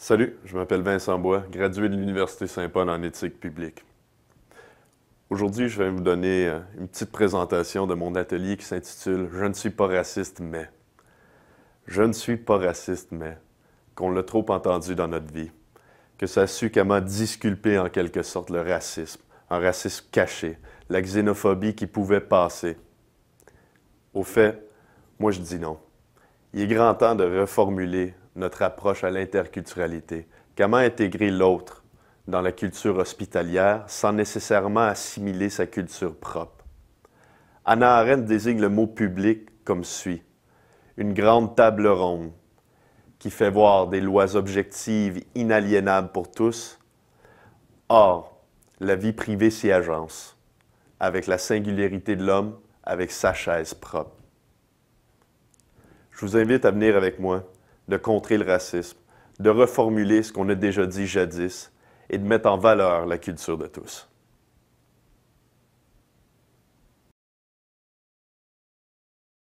Salut, je m'appelle Vincent Bois, gradué de l'Université Saint-Paul en éthique publique. Aujourd'hui, je vais vous donner euh, une petite présentation de mon atelier qui s'intitule Je ne suis pas raciste, mais. Je ne suis pas raciste, mais. Qu'on l'a trop entendu dans notre vie. Que ça a su comment disculper en quelque sorte le racisme, un racisme caché, la xénophobie qui pouvait passer. Au fait, moi je dis non. Il est grand temps de reformuler notre approche à l'interculturalité. Comment intégrer l'autre dans la culture hospitalière sans nécessairement assimiler sa culture propre. Anna Arendt désigne le mot public comme suit. Une grande table ronde qui fait voir des lois objectives inaliénables pour tous. Or, la vie privée s'y agence, avec la singularité de l'homme, avec sa chaise propre. Je vous invite à venir avec moi de contrer le racisme, de reformuler ce qu'on a déjà dit jadis et de mettre en valeur la culture de tous.